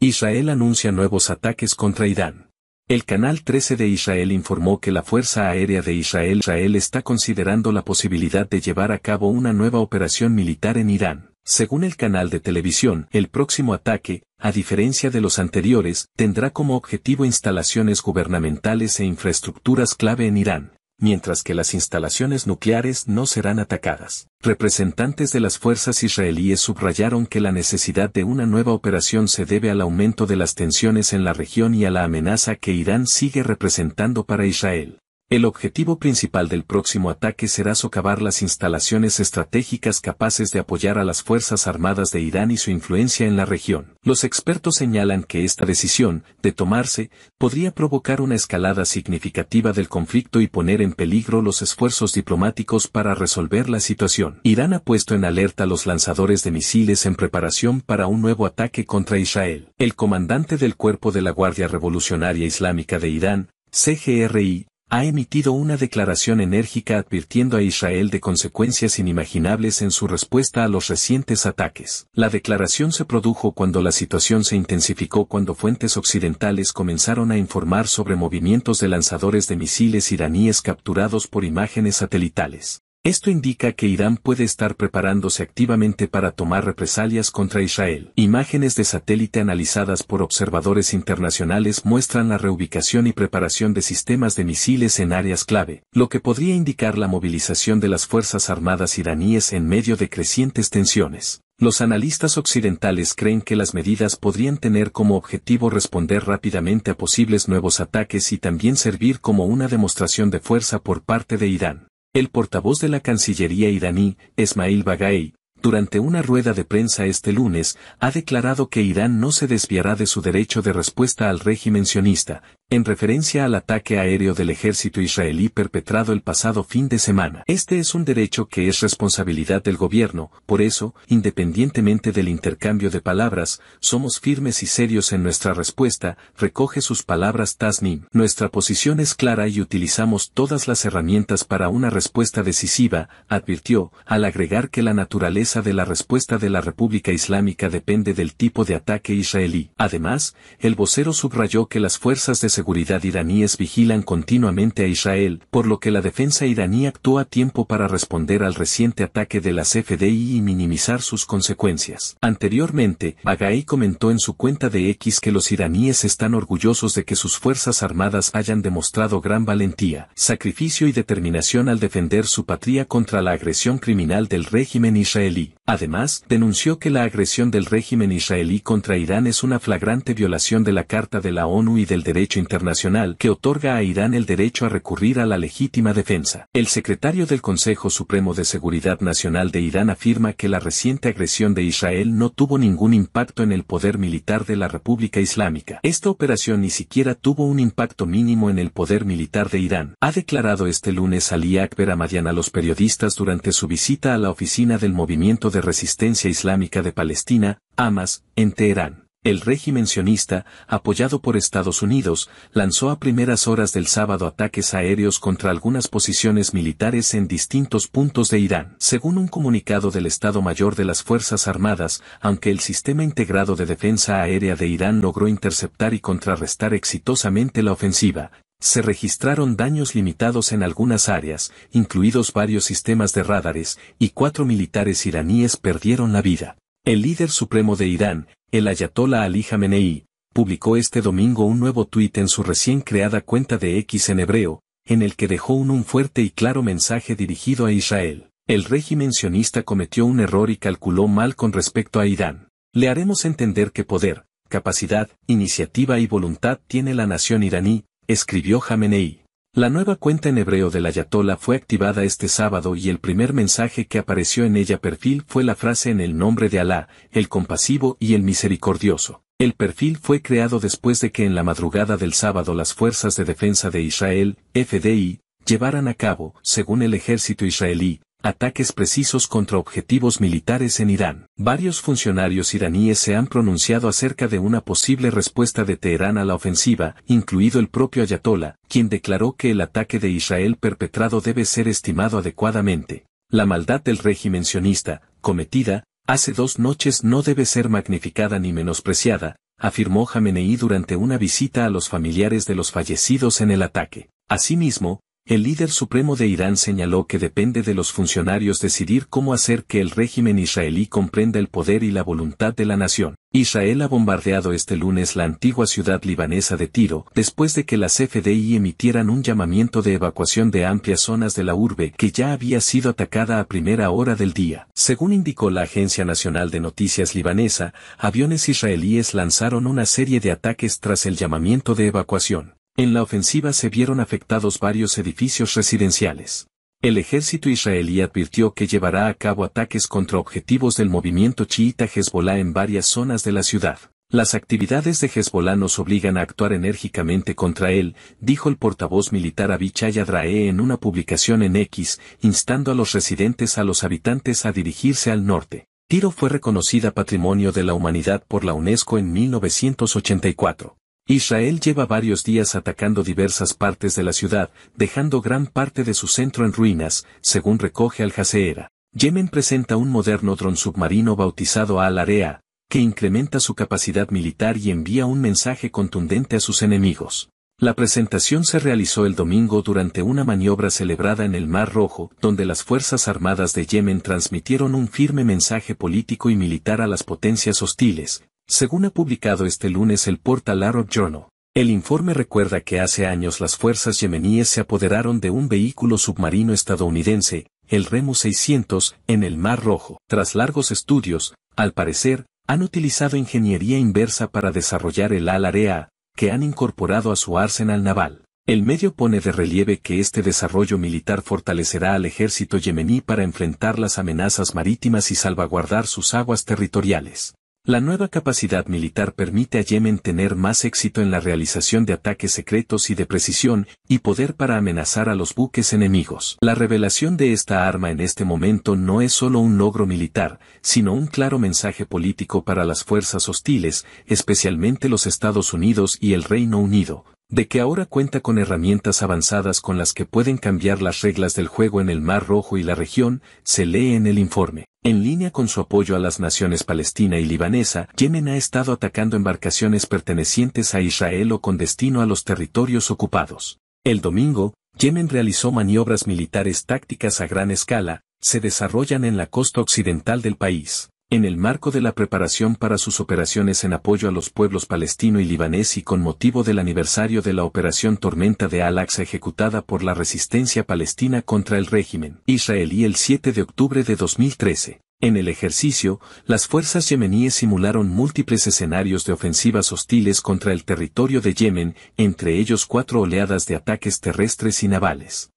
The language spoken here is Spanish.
Israel anuncia nuevos ataques contra Irán. El canal 13 de Israel informó que la Fuerza Aérea de Israel, Israel está considerando la posibilidad de llevar a cabo una nueva operación militar en Irán. Según el canal de televisión, el próximo ataque, a diferencia de los anteriores, tendrá como objetivo instalaciones gubernamentales e infraestructuras clave en Irán mientras que las instalaciones nucleares no serán atacadas. Representantes de las fuerzas israelíes subrayaron que la necesidad de una nueva operación se debe al aumento de las tensiones en la región y a la amenaza que Irán sigue representando para Israel. El objetivo principal del próximo ataque será socavar las instalaciones estratégicas capaces de apoyar a las Fuerzas Armadas de Irán y su influencia en la región. Los expertos señalan que esta decisión, de tomarse, podría provocar una escalada significativa del conflicto y poner en peligro los esfuerzos diplomáticos para resolver la situación. Irán ha puesto en alerta los lanzadores de misiles en preparación para un nuevo ataque contra Israel. El comandante del cuerpo de la Guardia Revolucionaria Islámica de Irán, CGRI, ha emitido una declaración enérgica advirtiendo a Israel de consecuencias inimaginables en su respuesta a los recientes ataques. La declaración se produjo cuando la situación se intensificó cuando fuentes occidentales comenzaron a informar sobre movimientos de lanzadores de misiles iraníes capturados por imágenes satelitales. Esto indica que Irán puede estar preparándose activamente para tomar represalias contra Israel. Imágenes de satélite analizadas por observadores internacionales muestran la reubicación y preparación de sistemas de misiles en áreas clave, lo que podría indicar la movilización de las Fuerzas Armadas iraníes en medio de crecientes tensiones. Los analistas occidentales creen que las medidas podrían tener como objetivo responder rápidamente a posibles nuevos ataques y también servir como una demostración de fuerza por parte de Irán. El portavoz de la Cancillería iraní, Esmail Bagay, durante una rueda de prensa este lunes, ha declarado que Irán no se desviará de su derecho de respuesta al régimen sionista, en referencia al ataque aéreo del ejército israelí perpetrado el pasado fin de semana. Este es un derecho que es responsabilidad del gobierno, por eso, independientemente del intercambio de palabras, somos firmes y serios en nuestra respuesta, recoge sus palabras Tasnim. Nuestra posición es clara y utilizamos todas las herramientas para una respuesta decisiva, advirtió, al agregar que la naturaleza de la respuesta de la República Islámica depende del tipo de ataque israelí. Además, el vocero subrayó que las fuerzas de seguridad iraníes vigilan continuamente a Israel, por lo que la defensa iraní actuó a tiempo para responder al reciente ataque de las FDI y minimizar sus consecuencias. Anteriormente, agai comentó en su cuenta de X que los iraníes están orgullosos de que sus fuerzas armadas hayan demostrado gran valentía, sacrificio y determinación al defender su patria contra la agresión criminal del régimen israelí. Además, denunció que la agresión del régimen israelí contra Irán es una flagrante violación de la Carta de la ONU y del derecho internacional que otorga a Irán el derecho a recurrir a la legítima defensa. El secretario del Consejo Supremo de Seguridad Nacional de Irán afirma que la reciente agresión de Israel no tuvo ningún impacto en el poder militar de la República Islámica. Esta operación ni siquiera tuvo un impacto mínimo en el poder militar de Irán. Ha declarado este lunes Ali Akbar Amadian a los periodistas durante su visita a la oficina del Movimiento de Resistencia Islámica de Palestina, AMAS, en Teherán. El régimen sionista, apoyado por Estados Unidos, lanzó a primeras horas del sábado ataques aéreos contra algunas posiciones militares en distintos puntos de Irán, según un comunicado del Estado Mayor de las Fuerzas Armadas, aunque el Sistema Integrado de Defensa Aérea de Irán logró interceptar y contrarrestar exitosamente la ofensiva, se registraron daños limitados en algunas áreas, incluidos varios sistemas de radares, y cuatro militares iraníes perdieron la vida. El líder supremo de Irán, el ayatollah Ali Jamenei publicó este domingo un nuevo tuit en su recién creada cuenta de X en hebreo, en el que dejó un, un fuerte y claro mensaje dirigido a Israel. El régimen sionista cometió un error y calculó mal con respecto a Irán. Le haremos entender que poder, capacidad, iniciativa y voluntad tiene la nación iraní, escribió Jamenei. La nueva cuenta en hebreo de la Ayatollah fue activada este sábado y el primer mensaje que apareció en ella perfil fue la frase en el nombre de Alá, el compasivo y el misericordioso. El perfil fue creado después de que en la madrugada del sábado las fuerzas de defensa de Israel, FDI, llevaran a cabo, según el ejército israelí, ataques precisos contra objetivos militares en Irán. Varios funcionarios iraníes se han pronunciado acerca de una posible respuesta de Teherán a la ofensiva, incluido el propio Ayatollah, quien declaró que el ataque de Israel perpetrado debe ser estimado adecuadamente. La maldad del régimen sionista, cometida, hace dos noches no debe ser magnificada ni menospreciada, afirmó Jamenei durante una visita a los familiares de los fallecidos en el ataque. Asimismo, el líder supremo de Irán señaló que depende de los funcionarios decidir cómo hacer que el régimen israelí comprenda el poder y la voluntad de la nación. Israel ha bombardeado este lunes la antigua ciudad libanesa de Tiro, después de que las FDI emitieran un llamamiento de evacuación de amplias zonas de la urbe que ya había sido atacada a primera hora del día. Según indicó la Agencia Nacional de Noticias Libanesa, aviones israelíes lanzaron una serie de ataques tras el llamamiento de evacuación. En la ofensiva se vieron afectados varios edificios residenciales. El ejército israelí advirtió que llevará a cabo ataques contra objetivos del movimiento chiita Hezbollah en varias zonas de la ciudad. Las actividades de Hezbollah nos obligan a actuar enérgicamente contra él, dijo el portavoz militar Abichai Adrae en una publicación en X, instando a los residentes a los habitantes a dirigirse al norte. Tiro fue reconocida Patrimonio de la Humanidad por la UNESCO en 1984. Israel lleva varios días atacando diversas partes de la ciudad, dejando gran parte de su centro en ruinas, según recoge al Jazeera. Yemen presenta un moderno dron submarino bautizado Al-Area, que incrementa su capacidad militar y envía un mensaje contundente a sus enemigos. La presentación se realizó el domingo durante una maniobra celebrada en el Mar Rojo, donde las Fuerzas Armadas de Yemen transmitieron un firme mensaje político y militar a las potencias hostiles, según ha publicado este lunes el portal Arab Journal, el informe recuerda que hace años las fuerzas yemeníes se apoderaron de un vehículo submarino estadounidense, el Remo 600, en el Mar Rojo. Tras largos estudios, al parecer, han utilizado ingeniería inversa para desarrollar el Al-Area, que han incorporado a su arsenal naval. El medio pone de relieve que este desarrollo militar fortalecerá al ejército yemení para enfrentar las amenazas marítimas y salvaguardar sus aguas territoriales. La nueva capacidad militar permite a Yemen tener más éxito en la realización de ataques secretos y de precisión, y poder para amenazar a los buques enemigos. La revelación de esta arma en este momento no es solo un logro militar, sino un claro mensaje político para las fuerzas hostiles, especialmente los Estados Unidos y el Reino Unido, de que ahora cuenta con herramientas avanzadas con las que pueden cambiar las reglas del juego en el Mar Rojo y la región, se lee en el informe. En línea con su apoyo a las naciones palestina y libanesa, Yemen ha estado atacando embarcaciones pertenecientes a Israel o con destino a los territorios ocupados. El domingo, Yemen realizó maniobras militares tácticas a gran escala, se desarrollan en la costa occidental del país. En el marco de la preparación para sus operaciones en apoyo a los pueblos palestino y libanés y con motivo del aniversario de la Operación Tormenta de Al-Aqsa ejecutada por la resistencia palestina contra el régimen israelí el 7 de octubre de 2013. En el ejercicio, las fuerzas yemeníes simularon múltiples escenarios de ofensivas hostiles contra el territorio de Yemen, entre ellos cuatro oleadas de ataques terrestres y navales.